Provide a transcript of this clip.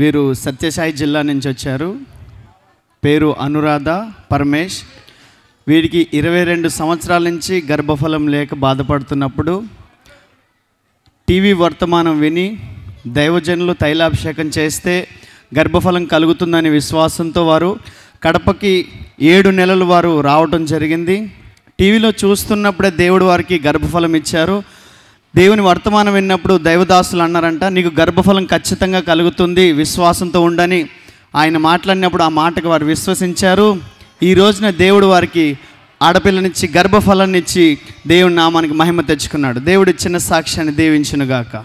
వీరు సత్యసాయి జిల్లా నుంచి వచ్చారు పేరు అనురాధ పరమేష్ వీరికి ఇరవై రెండు సంవత్సరాల నుంచి గర్భఫలం లేక బాధపడుతున్నప్పుడు టీవీ వర్తమానం విని దైవజనులు తైలాభిషేకం చేస్తే గర్భఫలం కలుగుతుందనే విశ్వాసంతో వారు కడపకి ఏడు నెలలు వారు రావటం జరిగింది టీవీలో చూస్తున్నప్పుడే దేవుడు వారికి గర్భఫలం ఇచ్చారు దేవుని వర్తమానం విన్నప్పుడు దైవదాసులు అన్నారంట నీకు గర్భఫలం ఖచ్చితంగా కలుగుతుంది విశ్వాసంతో ఉండని ఆయన మాట్లాడినప్పుడు ఆ మాటకు వారు విశ్వసించారు ఈ రోజున దేవుడు వారికి ఆడపిల్లనిచ్చి గర్భఫలాన్నిచ్చి ఇచ్చి దేవుని నామానికి మహిమ తెచ్చుకున్నాడు దేవుడు చిన్న సాక్ష్యాన్ని దీవించునుగాక